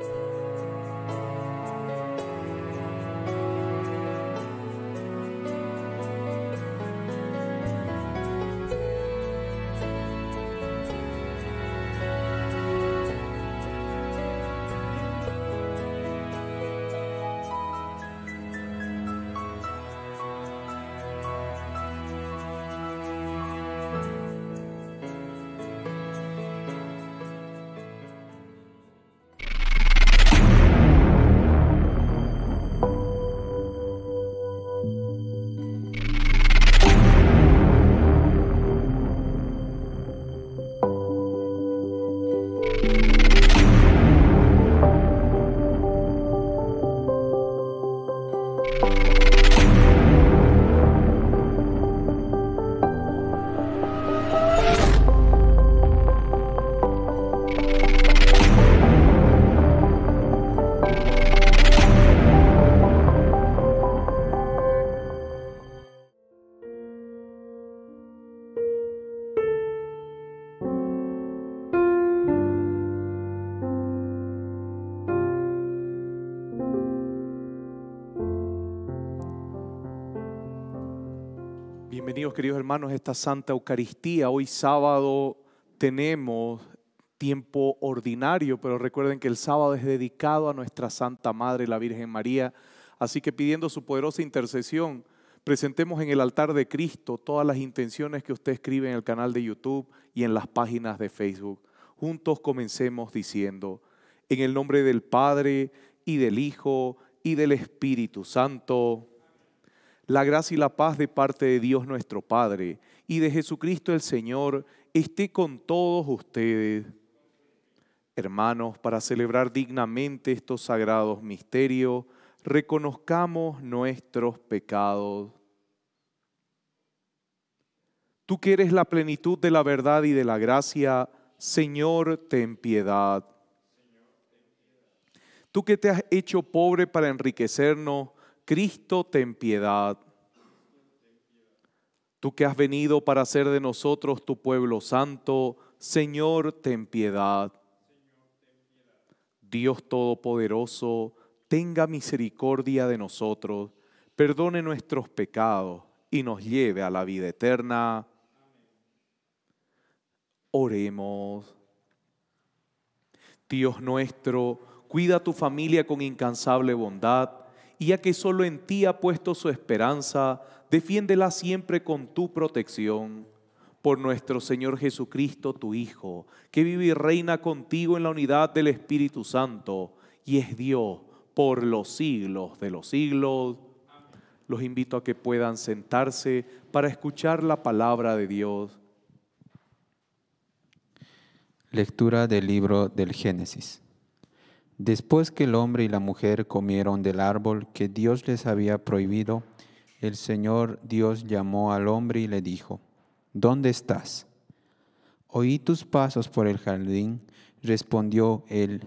you queridos hermanos, esta Santa Eucaristía. Hoy sábado tenemos tiempo ordinario, pero recuerden que el sábado es dedicado a nuestra Santa Madre, la Virgen María. Así que pidiendo su poderosa intercesión, presentemos en el altar de Cristo todas las intenciones que usted escribe en el canal de YouTube y en las páginas de Facebook. Juntos comencemos diciendo, en el nombre del Padre y del Hijo y del Espíritu Santo. La gracia y la paz de parte de Dios nuestro Padre y de Jesucristo el Señor esté con todos ustedes. Hermanos, para celebrar dignamente estos sagrados misterios, reconozcamos nuestros pecados. Tú que eres la plenitud de la verdad y de la gracia, Señor, ten piedad. Tú que te has hecho pobre para enriquecernos, Cristo, ten piedad. Tú que has venido para hacer de nosotros tu pueblo santo, Señor, ten piedad. Dios Todopoderoso, tenga misericordia de nosotros, perdone nuestros pecados y nos lleve a la vida eterna. Oremos. Dios nuestro, cuida a tu familia con incansable bondad ya que solo en ti ha puesto su esperanza, defiéndela siempre con tu protección. Por nuestro Señor Jesucristo, tu Hijo, que vive y reina contigo en la unidad del Espíritu Santo y es Dios por los siglos de los siglos. Los invito a que puedan sentarse para escuchar la palabra de Dios. Lectura del libro del Génesis. Después que el hombre y la mujer comieron del árbol que Dios les había prohibido, el Señor Dios llamó al hombre y le dijo, ¿Dónde estás? Oí tus pasos por el jardín, respondió él,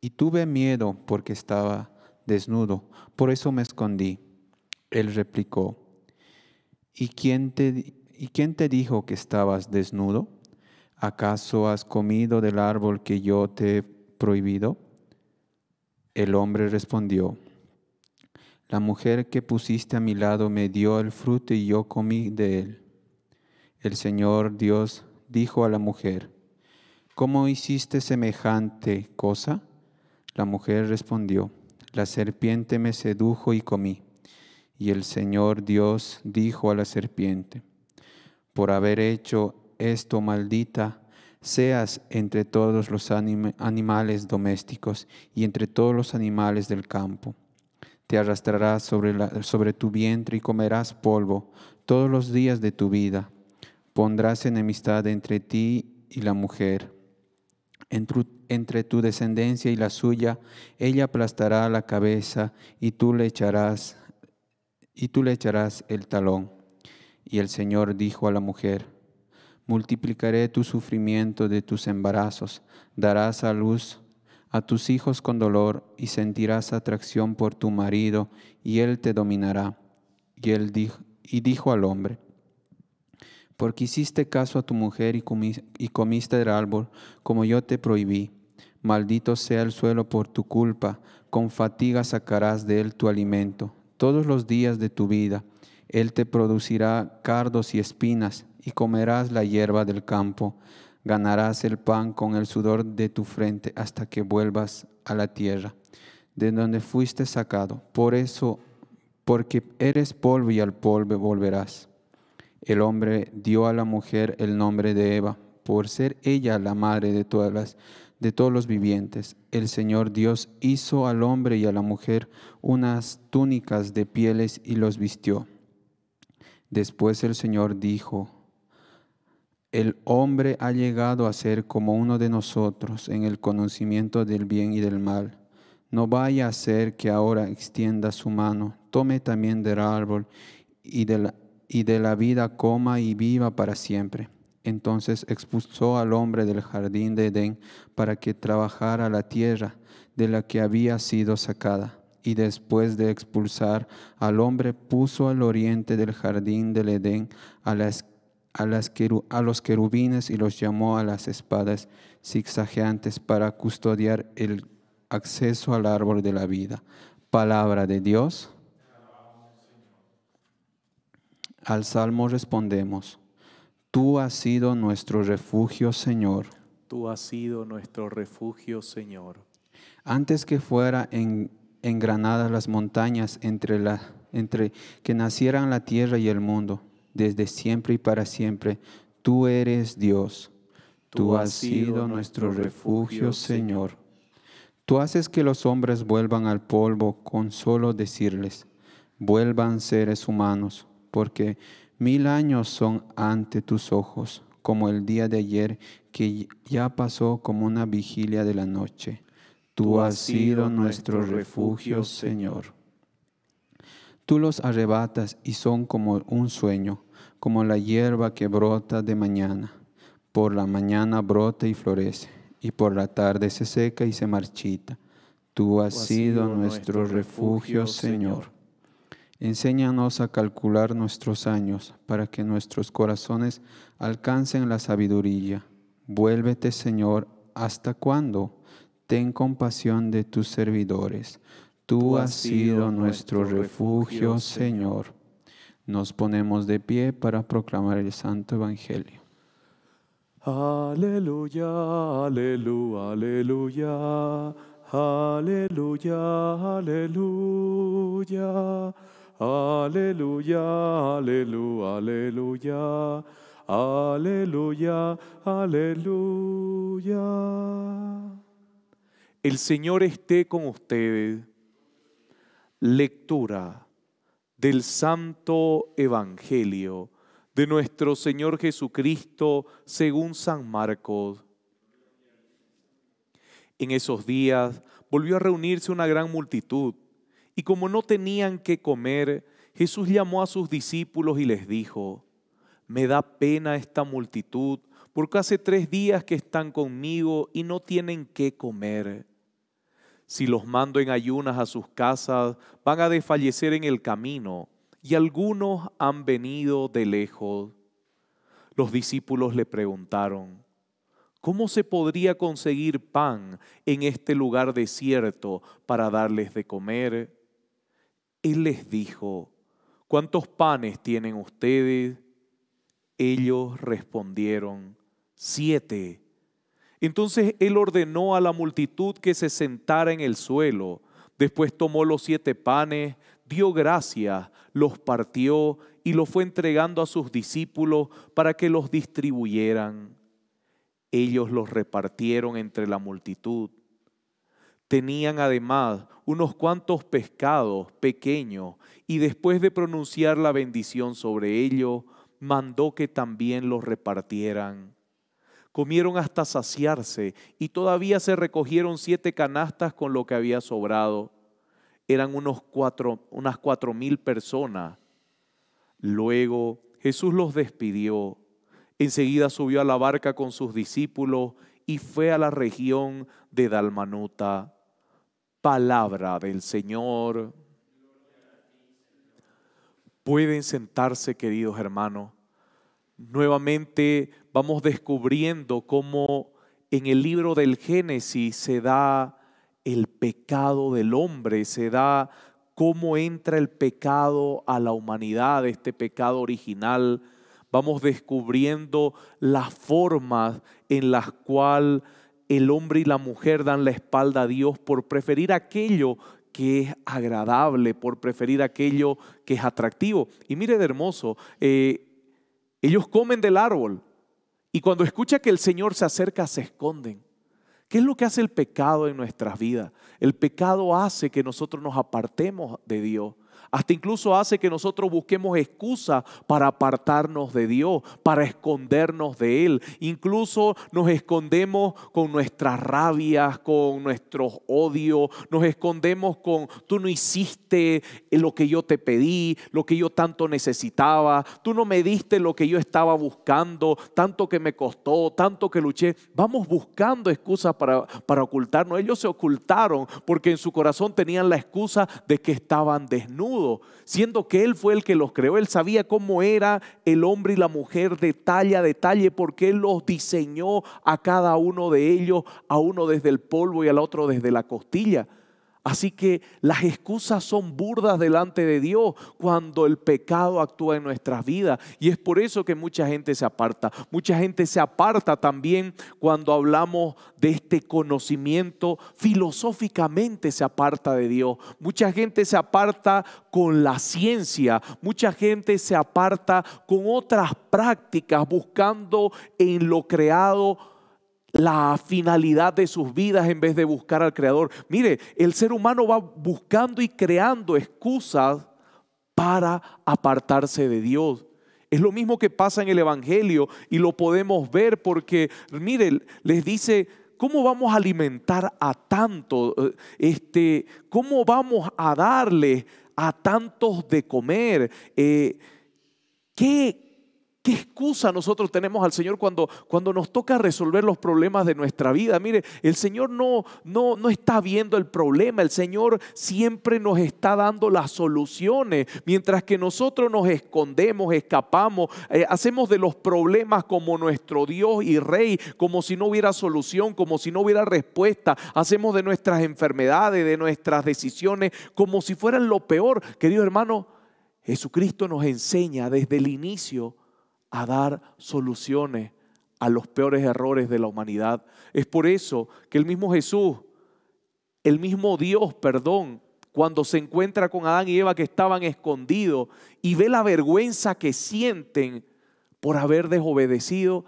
y tuve miedo porque estaba desnudo, por eso me escondí. Él replicó, ¿Y quién te, ¿y quién te dijo que estabas desnudo? ¿Acaso has comido del árbol que yo te he prohibido? El hombre respondió, La mujer que pusiste a mi lado me dio el fruto y yo comí de él. El Señor Dios dijo a la mujer, ¿Cómo hiciste semejante cosa? La mujer respondió, La serpiente me sedujo y comí. Y el Señor Dios dijo a la serpiente, Por haber hecho esto maldita seas entre todos los animales domésticos y entre todos los animales del campo. Te arrastrarás sobre, sobre tu vientre y comerás polvo todos los días de tu vida. Pondrás enemistad entre ti y la mujer. Entre, tu descendencia y la suya, ella aplastará la cabeza y tú le echarás, y tú le echarás el talón. Y el Señor dijo a la mujer, multiplicaré tu sufrimiento de tus embarazos, darás a luz a tus hijos con dolor y sentirás atracción por tu marido y él te dominará. Y él dijo, al hombre, porque hiciste caso a tu mujer y, comiste, y comiste del árbol como yo te prohibí, maldito sea el suelo por tu culpa, con fatiga sacarás de él tu alimento. Todos los días de tu vida, él te producirá cardos y espinas y comerás la hierba del campo, ganarás el pan con el sudor de tu frente hasta que vuelvas a la tierra, de donde fuiste sacado. Por eso, porque eres polvo y al polvo volverás. El hombre dio a la mujer el nombre de Eva, por ser ella la madre de todas de todos los vivientes. El Señor Dios hizo al hombre y a la mujer unas túnicas de pieles y los vistió. Después el Señor dijo, el hombre ha llegado a ser como uno de nosotros en el conocimiento del bien y del mal. No vaya a ser que ahora extienda su mano, tome también del árbol y de la, y de la vida coma y viva para siempre. Entonces expulsó al hombre del jardín de Edén para que trabajara la tierra de la que había sido sacada. Y después de expulsar al hombre, puso al oriente del jardín del Edén a la esquina a, los querubines y los llamó a las espadas zigzagueantes para custodiar el acceso al árbol de la vida. Palabra de Dios. Al salmo respondemos, Tú has sido nuestro refugio, Señor. Tú has sido nuestro refugio, Señor. Antes que fuera en, engranadas las montañas entre, la, entre que nacieran la tierra y el mundo, desde siempre y para siempre. Tú eres Dios. Tú has sido nuestro refugio, Señor. Tú haces que los hombres vuelvan al polvo con solo decirles, vuelvan seres humanos, porque mil años son ante tus ojos, como el día de ayer que ya pasó como una vigilia de la noche. Tú has sido nuestro refugio, Señor. Tú los arrebatas y son como un sueño, como la hierba que brota de mañana. Por la mañana brota y florece, y por la tarde se seca y se marchita. Tú has, sido, nuestro refugio, Señor. Enséñanos a calcular nuestros años para que nuestros corazones alcancen la sabiduría. Vuélvete, Señor, ¿hasta cuándo? Ten compasión de tus servidores Tú has sido nuestro refugio, Señor. Nos ponemos de pie para proclamar el Santo Evangelio. Aleluya, aleluya, aleluya, aleluya, aleluya, aleluya, aleluya, aleluya, aleluya, aleluya. El Señor esté con ustedes Lectura del Santo Evangelio de nuestro Señor Jesucristo según San Marcos. En esos días volvió a reunirse una gran multitud y como no tenían qué comer, Jesús llamó a sus discípulos y les dijo, me da pena esta multitud porque hace tres días que están conmigo y no tienen qué comer. Si los mando en ayunas a sus casas, van a desfallecer en el camino, y algunos han venido de lejos. Los discípulos le preguntaron, ¿cómo se podría conseguir pan en este lugar desierto para darles de comer? Él les dijo, ¿cuántos panes tienen ustedes? Ellos respondieron, siete entonces él ordenó a la multitud que se sentara en el suelo. Después tomó los siete panes, dio gracias, los partió y los fue entregando a sus discípulos para que los distribuyeran. Ellos los repartieron entre la multitud. Tenían además unos cuantos pescados pequeños y después de pronunciar la bendición sobre ellos, mandó que también los repartieran comieron hasta saciarse y todavía se recogieron siete canastas con lo que había sobrado. Eran unos cuatro, unas cuatro mil personas. Luego Jesús los despidió. Enseguida subió a la barca con sus discípulos y fue a la región de Dalmanuta. Palabra del Señor. Pueden sentarse, queridos hermanos. Nuevamente vamos descubriendo cómo en el libro del Génesis se da el pecado del hombre, se da cómo entra el pecado a la humanidad, este pecado original. Vamos descubriendo las formas en las cuales el hombre y la mujer dan la espalda a Dios por preferir aquello que es agradable, por preferir aquello que es atractivo. Y mire de hermoso, eh, ellos comen del árbol, y cuando escucha que el Señor se acerca, se esconden. ¿Qué es lo que hace el pecado en nuestras vidas? El pecado hace que nosotros nos apartemos de Dios. Hasta incluso hace que nosotros busquemos excusas para apartarnos de Dios, para escondernos de Él. Incluso nos escondemos con nuestras rabias, con nuestros odios, nos escondemos con tú no hiciste lo que yo te pedí, lo que yo tanto necesitaba, tú no me diste lo que yo estaba buscando, tanto que me costó, tanto que luché. Vamos buscando excusas para, para ocultarnos. Ellos se ocultaron porque en su corazón tenían la excusa de que estaban desnudos siendo que Él fue el que los creó. Él sabía cómo era el hombre y la mujer detalle a detalle, porque Él los diseñó a cada uno de ellos, a uno desde el polvo y al otro desde la costilla. Así que las excusas son burdas delante de Dios cuando el pecado actúa en nuestras vidas. Y es por eso que mucha gente se aparta. Mucha gente se aparta también cuando hablamos de este conocimiento. Filosóficamente se aparta de Dios. Mucha gente se aparta con la ciencia. Mucha gente se aparta con otras prácticas buscando en lo creado la finalidad de sus vidas en vez de buscar al Creador. Mire, el ser humano va buscando y creando excusas para apartarse de Dios. Es lo mismo que pasa en el Evangelio y lo podemos ver porque, mire, les dice, ¿cómo vamos a alimentar a tanto? Este, ¿Cómo vamos a darle a tantos de comer? Eh, ¿Qué excusa nosotros tenemos al Señor cuando, cuando nos toca resolver los problemas de nuestra vida? Mire, el Señor no, no, no está viendo el problema, el Señor siempre nos está dando las soluciones, mientras que nosotros nos escondemos, escapamos, eh, hacemos de los problemas como nuestro Dios y Rey, como si no hubiera solución, como si no hubiera respuesta, hacemos de nuestras enfermedades, de nuestras decisiones, como si fueran lo peor. Querido hermano, Jesucristo nos enseña desde el inicio a dar soluciones a los peores errores de la humanidad. Es por eso que el mismo Jesús, el mismo Dios, perdón, cuando se encuentra con Adán y Eva que estaban escondidos y ve la vergüenza que sienten por haber desobedecido,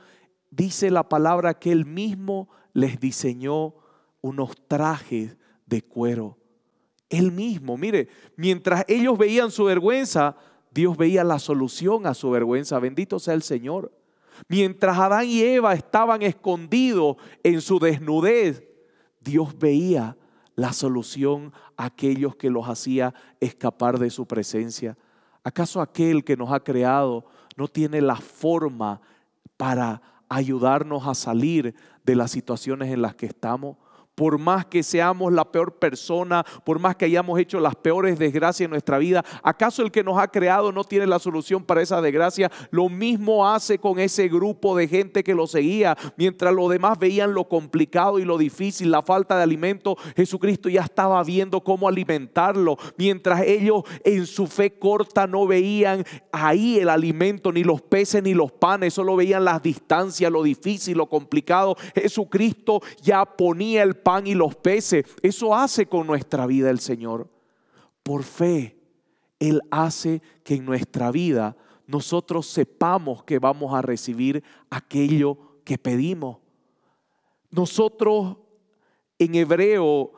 dice la palabra que él mismo les diseñó unos trajes de cuero. Él mismo, mire, mientras ellos veían su vergüenza, Dios veía la solución a su vergüenza. Bendito sea el Señor. Mientras Adán y Eva estaban escondidos en su desnudez, Dios veía la solución a aquellos que los hacía escapar de su presencia. ¿Acaso aquel que nos ha creado no tiene la forma para ayudarnos a salir de las situaciones en las que estamos? por más que seamos la peor persona, por más que hayamos hecho las peores desgracias en nuestra vida, ¿acaso el que nos ha creado no tiene la solución para esa desgracia? Lo mismo hace con ese grupo de gente que lo seguía. Mientras los demás veían lo complicado y lo difícil, la falta de alimento, Jesucristo ya estaba viendo cómo alimentarlo. Mientras ellos en su fe corta no veían ahí el alimento, ni los peces ni los panes, solo veían las distancias, lo difícil, lo complicado. Jesucristo ya ponía el y los peces. Eso hace con nuestra vida el Señor. Por fe, Él hace que en nuestra vida nosotros sepamos que vamos a recibir aquello que pedimos. Nosotros en Hebreo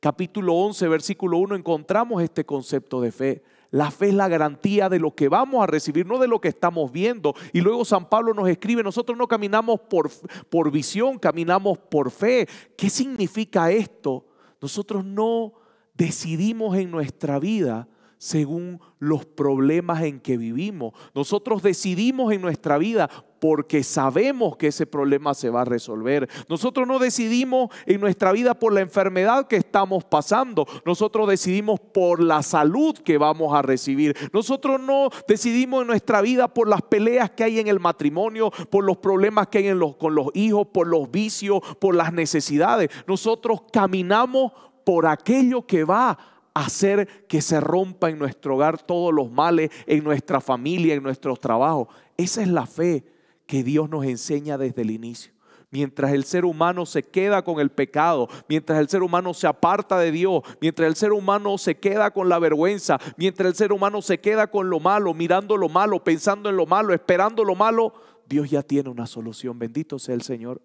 capítulo 11, versículo 1, encontramos este concepto de fe. La fe es la garantía de lo que vamos a recibir, no de lo que estamos viendo. Y luego San Pablo nos escribe, nosotros no caminamos por, por visión, caminamos por fe. ¿Qué significa esto? Nosotros no decidimos en nuestra vida según los problemas en que vivimos. Nosotros decidimos en nuestra vida porque sabemos que ese problema se va a resolver. Nosotros no decidimos en nuestra vida por la enfermedad que estamos pasando, nosotros decidimos por la salud que vamos a recibir. Nosotros no decidimos en nuestra vida por las peleas que hay en el matrimonio, por los problemas que hay con los hijos, por los vicios, por las necesidades. Nosotros caminamos por aquello que va a hacer que se rompa en nuestro hogar todos los males, en nuestra familia, en nuestros trabajos. Esa es la fe que Dios nos enseña desde el inicio. Mientras el ser humano se queda con el pecado, mientras el ser humano se aparta de Dios, mientras el ser humano se queda con la vergüenza, mientras el ser humano se queda con lo malo, mirando lo malo, pensando en lo malo, esperando lo malo, Dios ya tiene una solución. Bendito sea el Señor.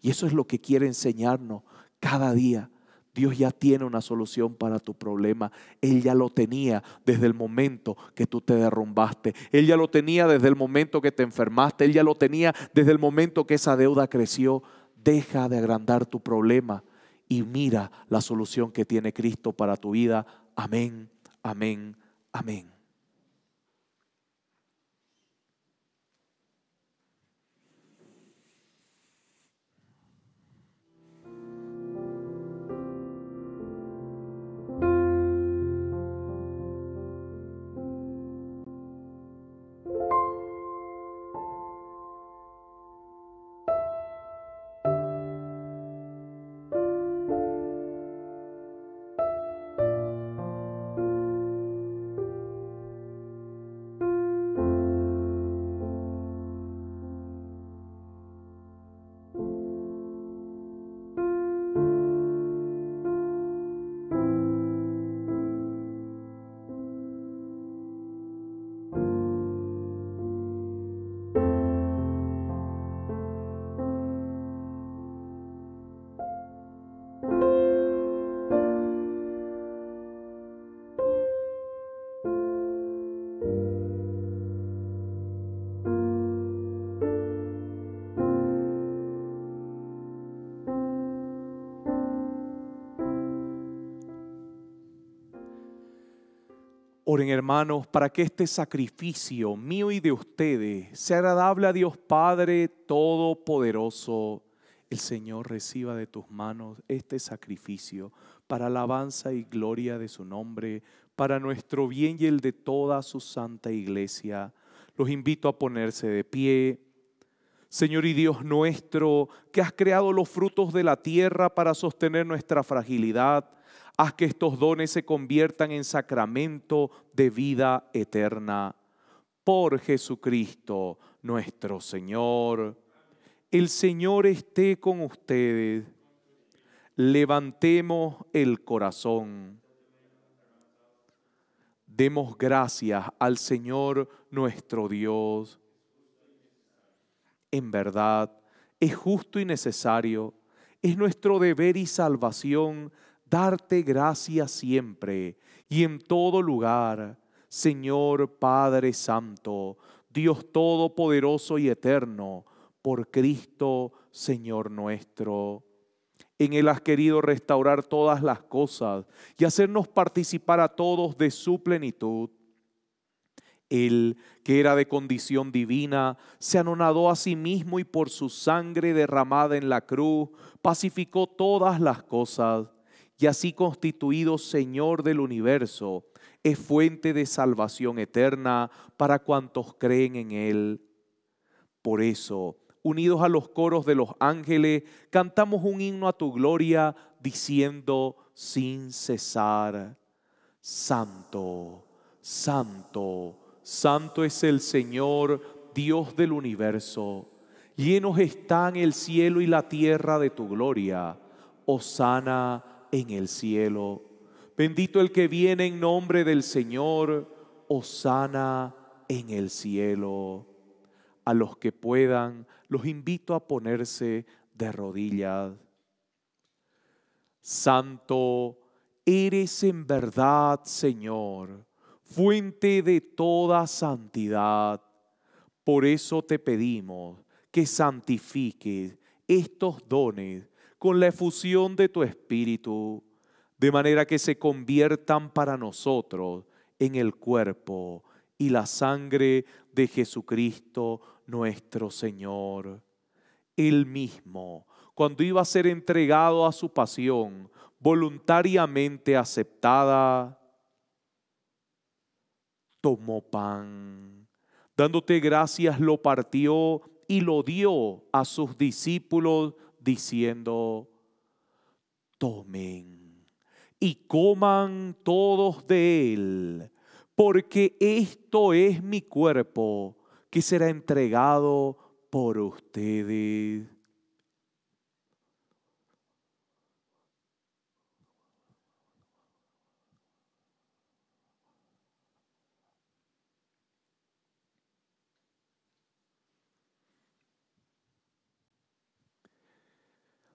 Y eso es lo que quiere enseñarnos cada día Dios ya tiene una solución para tu problema. Él ya lo tenía desde el momento que tú te derrumbaste. Él ya lo tenía desde el momento que te enfermaste. Él ya lo tenía desde el momento que esa deuda creció. Deja de agrandar tu problema y mira la solución que tiene Cristo para tu vida. Amén, amén, amén. Oren hermanos para que este sacrificio mío y de ustedes sea agradable a Dios Padre Todopoderoso. El Señor reciba de tus manos este sacrificio para alabanza y gloria de su nombre, para nuestro bien y el de toda su santa iglesia. Los invito a ponerse de pie. Señor y Dios nuestro, que has creado los frutos de la tierra para sostener nuestra fragilidad Haz que estos dones se conviertan en sacramento de vida eterna. Por Jesucristo nuestro Señor. El Señor esté con ustedes. Levantemos el corazón. Demos gracias al Señor nuestro Dios. En verdad, es justo y necesario, es nuestro deber y salvación darte gracias siempre y en todo lugar, Señor Padre Santo, Dios Todopoderoso y Eterno, por Cristo, Señor nuestro. En Él has querido restaurar todas las cosas y hacernos participar a todos de su plenitud. Él, que era de condición divina, se anonadó a sí mismo y por su sangre derramada en la cruz, pacificó todas las cosas y así constituido Señor del universo, es fuente de salvación eterna para cuantos creen en Él. Por eso, unidos a los coros de los ángeles, cantamos un himno a tu gloria, diciendo sin cesar, Santo, Santo, Santo es el Señor, Dios del universo. Llenos están el cielo y la tierra de tu gloria. sana en el cielo. Bendito el que viene en nombre del Señor, sana en el cielo. A los que puedan, los invito a ponerse de rodillas. Santo, eres en verdad, Señor, fuente de toda santidad. Por eso te pedimos que santifiques estos dones con la efusión de tu espíritu, de manera que se conviertan para nosotros en el cuerpo y la sangre de Jesucristo nuestro Señor. Él mismo, cuando iba a ser entregado a su pasión, voluntariamente aceptada, tomó pan, dándote gracias lo partió y lo dio a sus discípulos diciendo, tomen y coman todos de él, porque esto es mi cuerpo que será entregado por ustedes.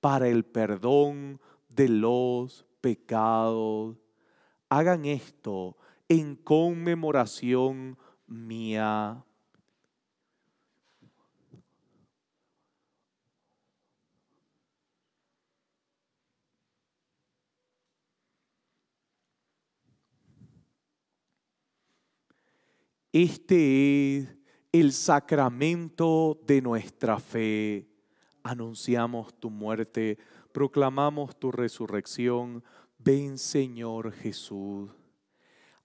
para el perdón de los pecados. Hagan esto en conmemoración mía. Este es el sacramento de nuestra fe anunciamos tu muerte, proclamamos tu resurrección. Ven Señor Jesús.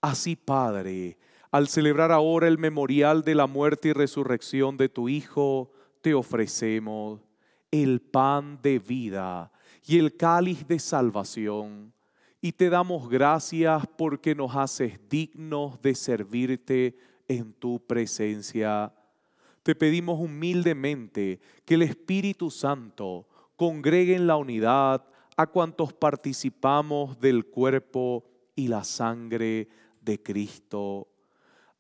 Así Padre, al celebrar ahora el memorial de la muerte y resurrección de tu Hijo, te ofrecemos el pan de vida y el cáliz de salvación. Y te damos gracias porque nos haces dignos de servirte en tu presencia te pedimos humildemente que el Espíritu Santo congregue en la unidad a cuantos participamos del cuerpo y la sangre de Cristo.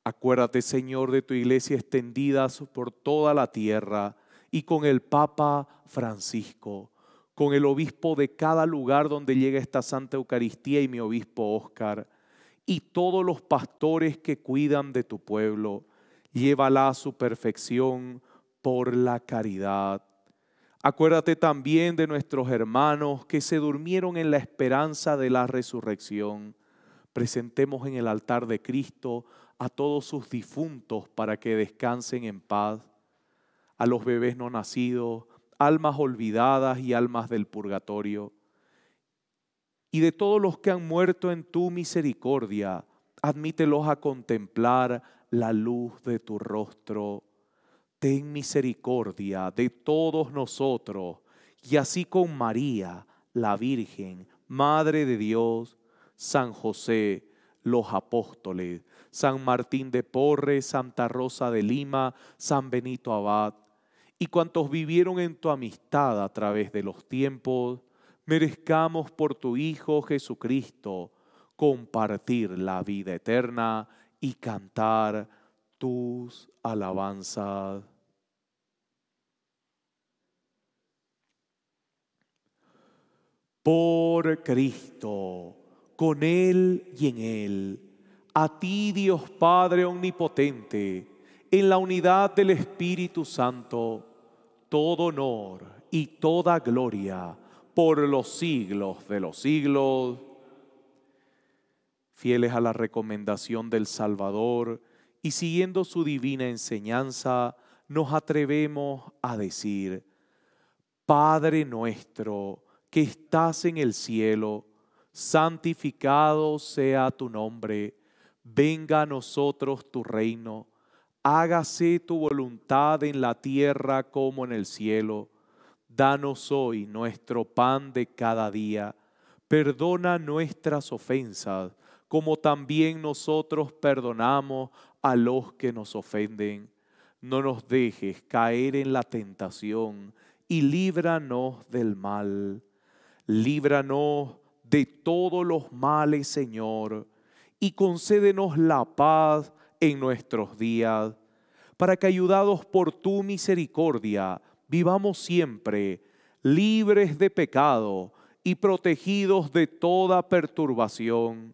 Acuérdate, Señor, de tu iglesia extendida por toda la tierra y con el Papa Francisco, con el obispo de cada lugar donde llega esta Santa Eucaristía y mi obispo Óscar, y todos los pastores que cuidan de tu pueblo llévala a su perfección por la caridad. Acuérdate también de nuestros hermanos que se durmieron en la esperanza de la resurrección. Presentemos en el altar de Cristo a todos sus difuntos para que descansen en paz, a los bebés no nacidos, almas olvidadas y almas del purgatorio, y de todos los que han muerto en tu misericordia, admítelos a contemplar la luz de tu rostro. Ten misericordia de todos nosotros y así con María, la Virgen, Madre de Dios, San José, los apóstoles, San Martín de Porres, Santa Rosa de Lima, San Benito Abad, y cuantos vivieron en tu amistad a través de los tiempos, merezcamos por tu Hijo Jesucristo compartir la vida eterna y cantar tus alabanzas. Por Cristo, con Él y en Él, a ti Dios Padre Omnipotente, en la unidad del Espíritu Santo, todo honor y toda gloria por los siglos de los siglos fieles a la recomendación del Salvador y siguiendo su divina enseñanza, nos atrevemos a decir, Padre nuestro que estás en el cielo, santificado sea tu nombre, venga a nosotros tu reino, hágase tu voluntad en la tierra como en el cielo. Danos hoy nuestro pan de cada día, perdona nuestras ofensas como también nosotros perdonamos a los que nos ofenden. No nos dejes caer en la tentación y líbranos del mal. Líbranos de todos los males, Señor, y concédenos la paz en nuestros días, para que ayudados por tu misericordia vivamos siempre libres de pecado y protegidos de toda perturbación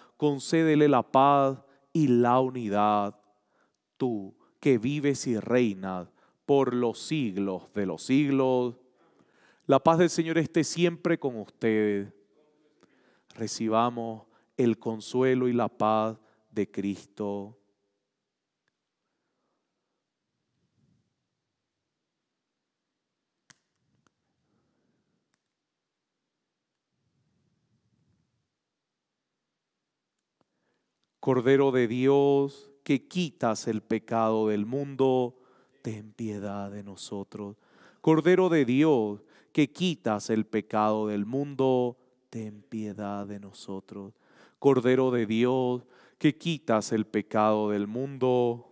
concédele la paz y la unidad, tú que vives y reinas por los siglos de los siglos. La paz del Señor esté siempre con ustedes. Recibamos el consuelo y la paz de Cristo. Cordero de Dios, que quitas el pecado del mundo, ten piedad de nosotros. Cordero de Dios, que quitas el pecado del mundo, ten piedad de nosotros. Cordero de Dios, que quitas el pecado del mundo.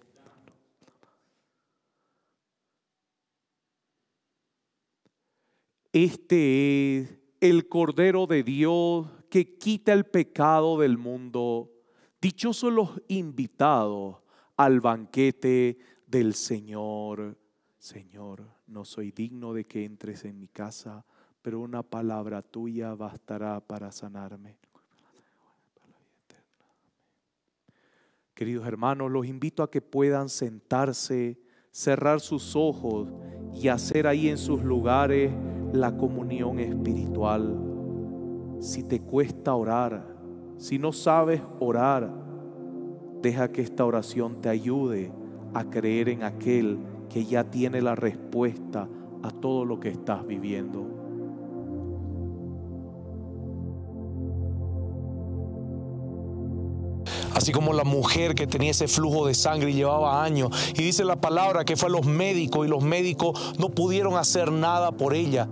Este es el Cordero de Dios que quita el pecado del mundo Dichosos los invitados al banquete del Señor. Señor, no soy digno de que entres en mi casa, pero una palabra tuya bastará para sanarme. Queridos hermanos, los invito a que puedan sentarse, cerrar sus ojos y hacer ahí en sus lugares la comunión espiritual. Si te cuesta orar, si no sabes orar, deja que esta oración te ayude a creer en aquel que ya tiene la respuesta a todo lo que estás viviendo. así como la mujer que tenía ese flujo de sangre y llevaba años. Y dice la palabra que fue a los médicos y los médicos no pudieron hacer nada por ella.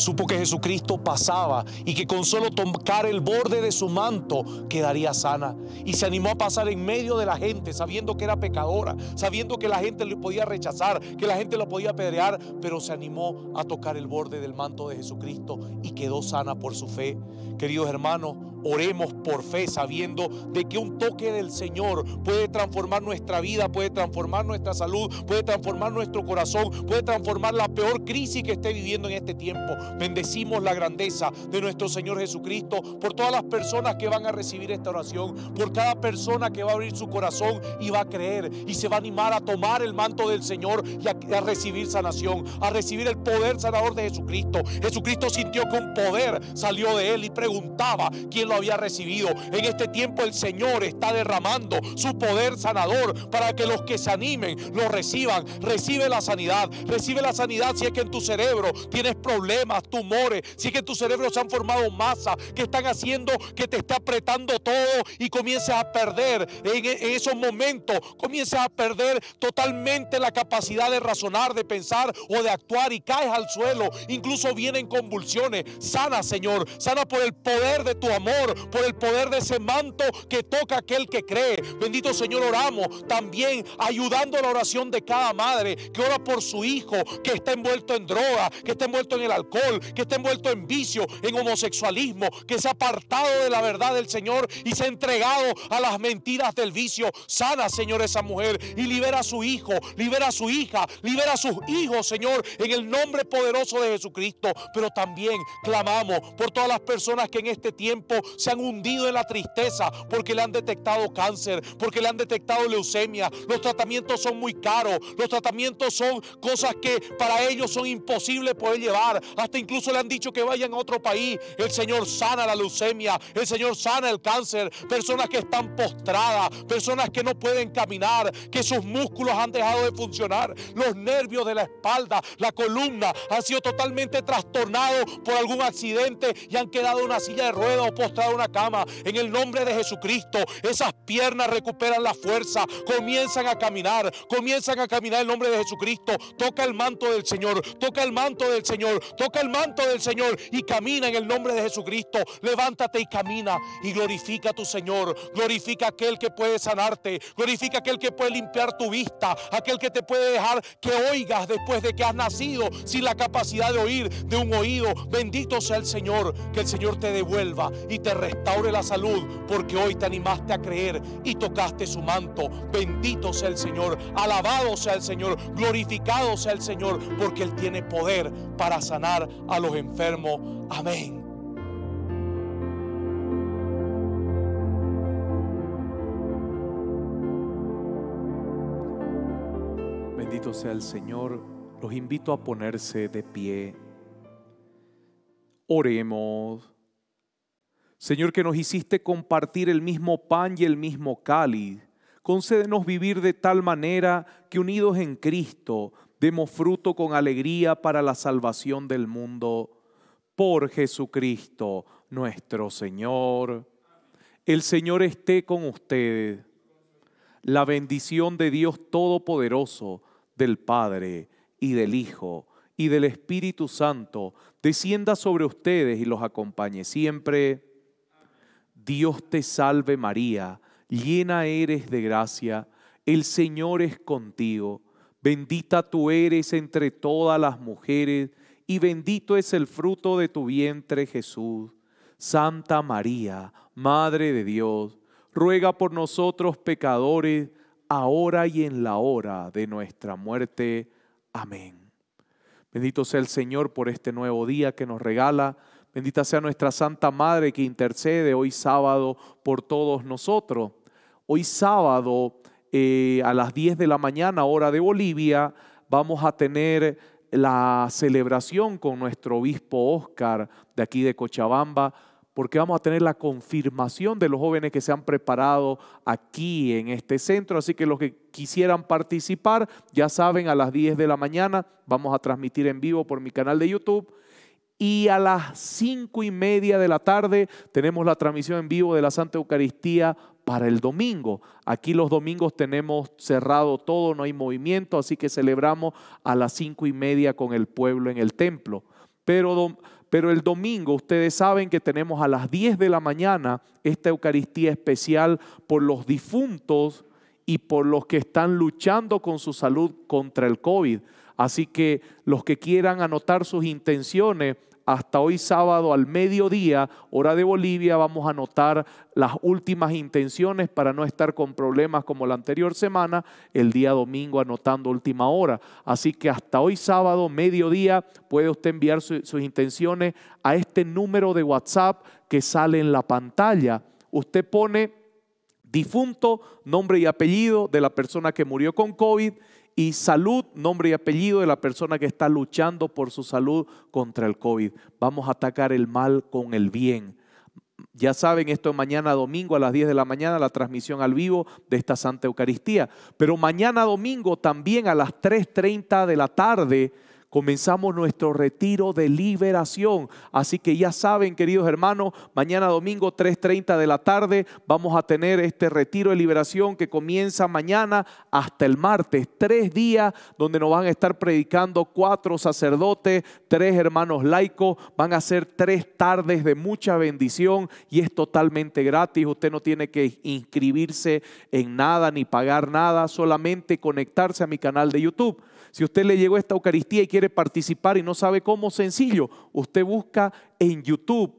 Supo que Jesucristo pasaba y que con solo tocar el borde de su manto quedaría sana. Y se animó a pasar en medio de la gente, sabiendo que era pecadora, sabiendo que la gente le podía rechazar, que la gente lo podía apedrear, pero se animó a tocar el borde del manto de Jesucristo y quedó sana por su fe. Queridos hermanos, Oremos por fe sabiendo de que un toque del Señor puede transformar nuestra vida, puede transformar nuestra salud, puede transformar nuestro corazón, puede transformar la peor crisis que esté viviendo en este tiempo. Bendecimos la grandeza de nuestro Señor Jesucristo por todas las personas que van a recibir esta oración, por cada persona que va a abrir su corazón y va a creer y se va a animar a tomar el manto del Señor y a, recibir sanación, a recibir el poder sanador de Jesucristo. Jesucristo sintió que un poder salió de él y preguntaba quién lo había recibido. En este tiempo el Señor está derramando su poder sanador para que los que se animen lo reciban. Recibe la sanidad, recibe la sanidad si es que en tu cerebro tienes problemas, tumores, si es que en tu cerebro se han formado masas que están haciendo que te está apretando todo y comiences a perder en, en esos momentos, comienzas a perder totalmente la capacidad de razonar, de pensar o de actuar y caes al suelo. Incluso vienen convulsiones. Sana, Señor, sana por el poder de tu amor por el poder de ese manto que toca aquel que cree. Bendito Señor, oramos también ayudando a la oración de cada madre que ora por su hijo, que está envuelto en droga, que está envuelto en el alcohol, que está envuelto en vicio, en homosexualismo, que se ha apartado de la verdad del Señor y se ha entregado a las mentiras del vicio. Sana, Señor, esa mujer y libera a su hijo, libera a su hija, libera a sus hijos, Señor, en el nombre poderoso de Jesucristo. Pero también clamamos por todas las personas que en este tiempo se han hundido en la tristeza porque le han detectado cáncer, porque le han detectado leucemia. Los tratamientos son muy caros, los tratamientos son cosas que para ellos son imposibles poder llevar. Hasta incluso le han dicho que vayan a otro país. El Señor sana la leucemia, el Señor sana el cáncer. Personas que están postradas, personas que no pueden caminar, que sus músculos han dejado de funcionar, los nervios de la espalda, la columna han sido totalmente trastornados por algún accidente y han quedado en una silla de ruedas o postrada a una cama. En el nombre de Jesucristo, esas piernas recuperan la fuerza, comienzan a caminar, comienzan a caminar en el nombre de Jesucristo. Toca el manto del Señor, toca el manto del Señor, toca el manto del Señor y camina en el nombre de Jesucristo. Levántate y camina y glorifica a tu Señor. Glorifica aquel que puede sanarte, glorifica aquel que puede limpiar tu vista, aquel que te puede dejar que oigas después de que has nacido sin la capacidad de oír de un oído. Bendito sea el Señor, que el Señor te devuelva y te restaure la salud, porque hoy te animaste a creer y tocaste su manto. Bendito sea el Señor, alabado sea el Señor, glorificado sea el Señor, porque Él tiene poder para sanar a los enfermos. Amén. Bendito sea el Señor, los invito a ponerse de pie. Oremos. Señor, que nos hiciste compartir el mismo pan y el mismo cáliz, concédenos vivir de tal manera que unidos en Cristo demos fruto con alegría para la salvación del mundo. Por Jesucristo nuestro Señor. El Señor esté con ustedes. La bendición de Dios Todopoderoso, del Padre y del Hijo y del Espíritu Santo, descienda sobre ustedes y los acompañe siempre. Dios te salve María, llena eres de gracia, el Señor es contigo, bendita tú eres entre todas las mujeres, y bendito es el fruto de tu vientre Jesús. Santa María, Madre de Dios, ruega por nosotros pecadores, ahora y en la hora de nuestra muerte. Amén. Bendito sea el Señor por este nuevo día que nos regala. Bendita sea nuestra Santa Madre que intercede hoy sábado por todos nosotros. Hoy sábado eh, a las 10 de la mañana, hora de Bolivia, vamos a tener la celebración con nuestro obispo Oscar de aquí de Cochabamba, porque vamos a tener la confirmación de los jóvenes que se han preparado aquí en este centro. Así que los que quisieran participar, ya saben, a las 10 de la mañana vamos a transmitir en vivo por mi canal de YouTube y a las cinco y media de la tarde tenemos la transmisión en vivo de la Santa Eucaristía para el domingo. Aquí los domingos tenemos cerrado todo, no hay movimiento, así que celebramos a las cinco y media con el pueblo en el templo. Pero, pero el domingo ustedes saben que tenemos a las diez de la mañana esta Eucaristía especial por los difuntos y por los que están luchando con su salud contra el COVID. Así que los que quieran anotar sus intenciones, hasta hoy sábado al mediodía, hora de Bolivia, vamos a anotar las últimas intenciones para no estar con problemas como la anterior semana, el día domingo anotando última hora. Así que hasta hoy sábado, mediodía, puede usted enviar sus intenciones a este número de WhatsApp que sale en la pantalla. Usted pone difunto, nombre y apellido de la persona que murió con COVID y salud, nombre y apellido de la persona que está luchando por su salud contra el COVID. Vamos a atacar el mal con el bien. Ya saben, esto es mañana domingo a las 10 de la mañana, la transmisión al vivo de esta Santa Eucaristía. Pero mañana domingo también a las 3.30 de la tarde comenzamos nuestro retiro de liberación. Así que ya saben, queridos hermanos, mañana domingo 3.30 de la tarde vamos a tener este retiro de liberación que comienza mañana hasta el martes. Tres días donde nos van a estar predicando cuatro sacerdotes, tres hermanos laicos. Van a ser tres tardes de mucha bendición y es totalmente gratis. Usted no tiene que inscribirse en nada ni pagar nada, solamente conectarse a mi canal de YouTube. Si usted le llegó esta Eucaristía y quiere participar y no sabe cómo, sencillo, usted busca en YouTube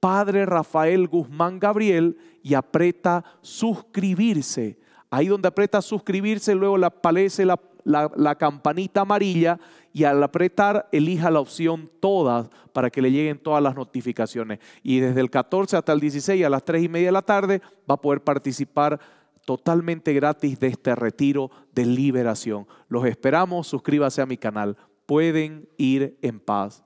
Padre Rafael Guzmán Gabriel y aprieta suscribirse. Ahí donde aprieta suscribirse, luego le aparece la, la, campanita amarilla y al apretar elija la opción todas para que le lleguen todas las notificaciones. Y desde el 14 hasta el 16 a las 3 y media de la tarde va a poder participar totalmente gratis de este retiro de liberación. Los esperamos, suscríbase a mi canal. Pueden ir en paz.